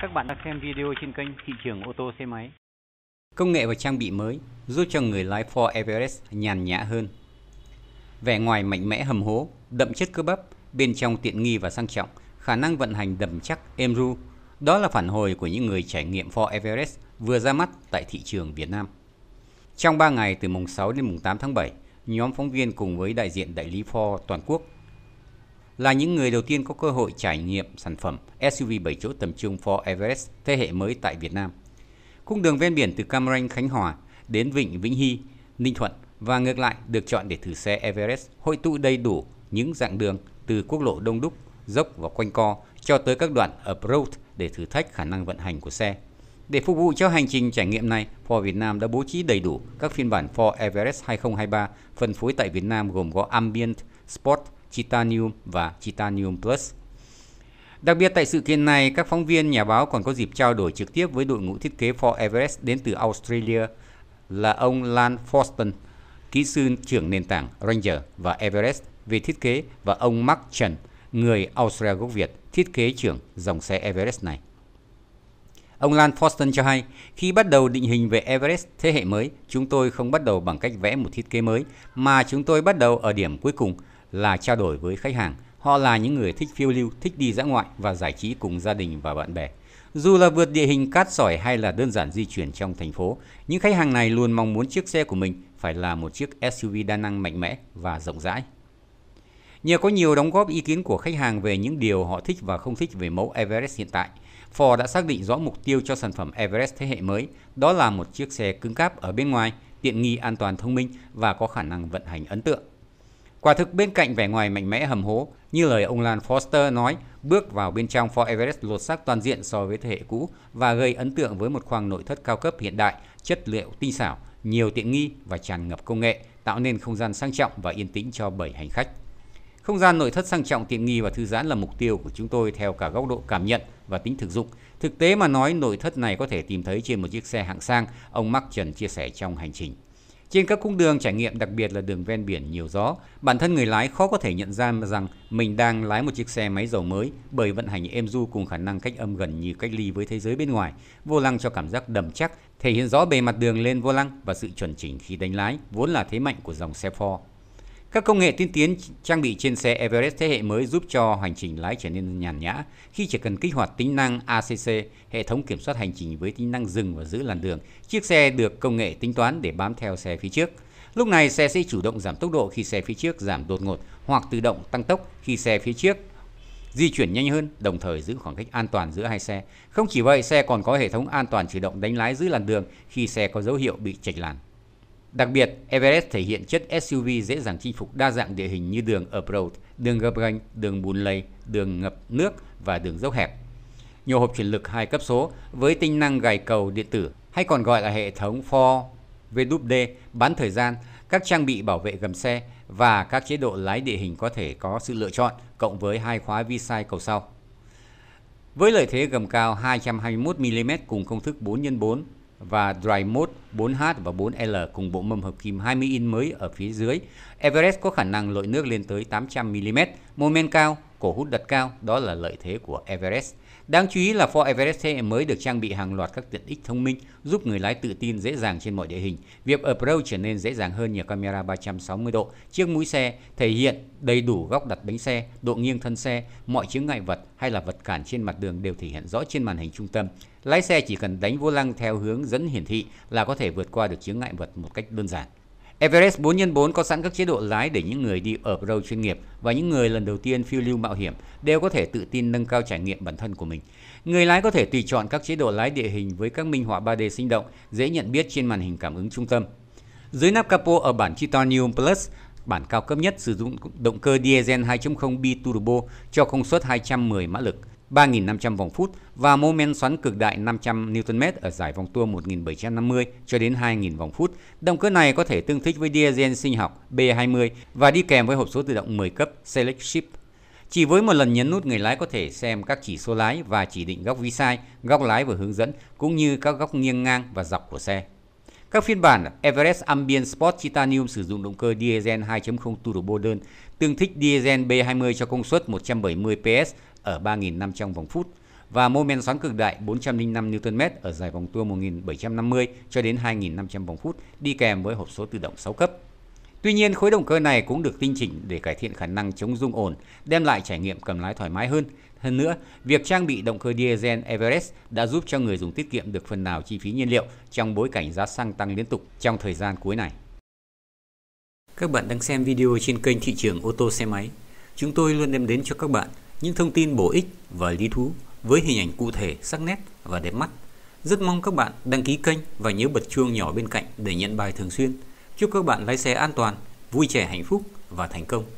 Các bạn đang xem video trên kênh Thị trường ô tô xe máy. Công nghệ và trang bị mới giúp cho người lái Ford Everest nhàn nhã hơn. Vẻ ngoài mạnh mẽ hầm hố, đậm chất cơ bắp, bên trong tiện nghi và sang trọng, khả năng vận hành đầm chắc, êm ru. Đó là phản hồi của những người trải nghiệm Ford Everest vừa ra mắt tại thị trường Việt Nam. Trong 3 ngày từ mùng 6 đến mùng 8 tháng 7, nhóm phóng viên cùng với đại diện đại lý Ford toàn quốc là những người đầu tiên có cơ hội trải nghiệm sản phẩm SUV 7 chỗ tầm trung Ford Everest thế hệ mới tại Việt Nam. Cung đường ven biển từ Cam Ranh, Khánh Hòa đến Vịnh Vĩnh Hy, Ninh Thuận và ngược lại được chọn để thử xe Everest hội tụ đầy đủ những dạng đường từ quốc lộ đông đúc, dốc và quanh co cho tới các đoạn off-road để thử thách khả năng vận hành của xe. Để phục vụ cho hành trình trải nghiệm này, Ford Việt Nam đã bố trí đầy đủ các phiên bản Ford Everest 2023 phân phối tại Việt Nam gồm có Ambient, Sport, Titanium và Titanium Plus. Đặc biệt tại sự kiện này, các phóng viên nhà báo còn có dịp trao đổi trực tiếp với đội ngũ thiết kế Ford Everest đến từ Australia là ông Lan Forston, kỹ sư trưởng nền tảng Ranger và Everest về thiết kế và ông Mark Trần, người Australia gốc Việt, thiết kế trưởng dòng xe Everest này. Ông Lan Forston cho hay, khi bắt đầu định hình về Everest thế hệ mới, chúng tôi không bắt đầu bằng cách vẽ một thiết kế mới, mà chúng tôi bắt đầu ở điểm cuối cùng là trao đổi với khách hàng. Họ là những người thích phiêu lưu, thích đi dã ngoại và giải trí cùng gia đình và bạn bè. Dù là vượt địa hình cát sỏi hay là đơn giản di chuyển trong thành phố, những khách hàng này luôn mong muốn chiếc xe của mình phải là một chiếc SUV đa năng mạnh mẽ và rộng rãi. Nhờ có nhiều đóng góp ý kiến của khách hàng về những điều họ thích và không thích về mẫu Everest hiện tại, Ford đã xác định rõ mục tiêu cho sản phẩm Everest thế hệ mới, đó là một chiếc xe cứng cáp ở bên ngoài, tiện nghi an toàn thông minh và có khả năng vận hành ấn tượng. Quả thực bên cạnh vẻ ngoài mạnh mẽ hầm hố, như lời ông Lan Foster nói, bước vào bên trong Fort Everest lột xác toàn diện so với thế hệ cũ và gây ấn tượng với một khoang nội thất cao cấp hiện đại, chất liệu tinh xảo, nhiều tiện nghi và tràn ngập công nghệ, tạo nên không gian sang trọng và yên tĩnh cho 7 hành khách. Không gian nội thất sang trọng tiện nghi và thư giãn là mục tiêu của chúng tôi theo cả góc độ cảm nhận và tính thực dụng. Thực tế mà nói, nội thất này có thể tìm thấy trên một chiếc xe hạng sang, ông Mark Trần chia sẻ trong hành trình. Trên các cung đường trải nghiệm đặc biệt là đường ven biển nhiều gió, bản thân người lái khó có thể nhận ra rằng mình đang lái một chiếc xe máy dầu mới bởi vận hành êm du cùng khả năng cách âm gần như cách ly với thế giới bên ngoài. Vô lăng cho cảm giác đầm chắc, thể hiện rõ bề mặt đường lên vô lăng và sự chuẩn chỉnh khi đánh lái, vốn là thế mạnh của dòng xe Ford. Các công nghệ tiên tiến trang bị trên xe Everest thế hệ mới giúp cho hành trình lái trở nên nhàn nhã khi chỉ cần kích hoạt tính năng ACC, hệ thống kiểm soát hành trình với tính năng dừng và giữ làn đường. Chiếc xe được công nghệ tính toán để bám theo xe phía trước. Lúc này xe sẽ chủ động giảm tốc độ khi xe phía trước giảm đột ngột hoặc tự động tăng tốc khi xe phía trước di chuyển nhanh hơn, đồng thời giữ khoảng cách an toàn giữa hai xe. Không chỉ vậy, xe còn có hệ thống an toàn chủ động đánh lái giữ làn đường khi xe có dấu hiệu bị chệch làn. Đặc biệt, Everest thể hiện chất SUV dễ dàng chinh phục đa dạng địa hình như đường off-road, đường gập ghềnh, đường bùn lầy, đường ngập nước và đường dốc hẹp. Nhiều hộp chuyển lực hai cấp số với tính năng gài cầu điện tử hay còn gọi là hệ thống 4 VWD bán thời gian, các trang bị bảo vệ gầm xe và các chế độ lái địa hình có thể có sự lựa chọn cộng với hai khóa vi sai cầu sau. Với lợi thế gầm cao 221mm cùng công thức 4x4, và dry mode 4H và 4L cùng bộ mâm hợp kim 20 in mới ở phía dưới. Everest có khả năng lội nước lên tới 800mm, mô men cao cổ hút đặt cao, đó là lợi thế của Everest. Đáng chú ý là Ford Everest thế hệ mới được trang bị hàng loạt các tiện ích thông minh giúp người lái tự tin dễ dàng trên mọi địa hình. Việc approach trở nên dễ dàng hơn nhờ camera 360 độ. Chiếc mũi xe thể hiện đầy đủ góc đặt bánh xe, độ nghiêng thân xe, mọi chướng ngại vật hay là vật cản trên mặt đường đều thể hiện rõ trên màn hình trung tâm. Lái xe chỉ cần đánh vô lăng theo hướng dẫn hiển thị là có thể vượt qua được chướng ngại vật một cách đơn giản. Everest 4x4 có sẵn các chế độ lái để những người đi ở road chuyên nghiệp và những người lần đầu tiên phiêu lưu mạo hiểm đều có thể tự tin nâng cao trải nghiệm bản thân của mình. Người lái có thể tùy chọn các chế độ lái địa hình với các minh họa 3D sinh động, dễ nhận biết trên màn hình cảm ứng trung tâm. Dưới nắp capo ở bản Titanium Plus, bản cao cấp nhất sử dụng động cơ diesel 2.0 bi turbo cho công suất 210 mã lực. 3.500 vòng phút và mô men xoắn cực đại 500 Nm ở giải vòng tua 1750 cho đến 2.000 vòng phút. Động cơ này có thể tương thích với diesel sinh học B20 và đi kèm với hộp số tự động 10 cấp Select Shift. Chỉ với một lần nhấn nút người lái có thể xem các chỉ số lái và chỉ định góc vi sai, góc lái và hướng dẫn cũng như các góc nghiêng ngang và dọc của xe. Các phiên bản Everest Ambient Sport Titanium sử dụng động cơ diesel 2.0 turbo đơn, tương thích diesel B20 cho công suất 170 PS ở 3.500 trong vòng phút và mô men xoắn cực đại 405 Nm ở dài vòng tua 1750 cho đến 2500 vòng phút đi kèm với hộp số tự động 6 cấp. Tuy nhiên, khối động cơ này cũng được tinh chỉnh để cải thiện khả năng chống rung ổn, đem lại trải nghiệm cầm lái thoải mái hơn. Hơn nữa, việc trang bị động cơ diesel Everest đã giúp cho người dùng tiết kiệm được phần nào chi phí nhiên liệu trong bối cảnh giá xăng tăng liên tục trong thời gian cuối này. Các bạn đang xem video trên kênh thị trường ô tô xe máy. Chúng tôi luôn đem đến cho các bạn những thông tin bổ ích và lý thú với hình ảnh cụ thể, sắc nét và đẹp mắt. Rất mong các bạn đăng ký kênh và nhớ bật chuông nhỏ bên cạnh để nhận bài thường xuyên. Chúc các bạn lái xe an toàn, vui trẻ hạnh phúc và thành công.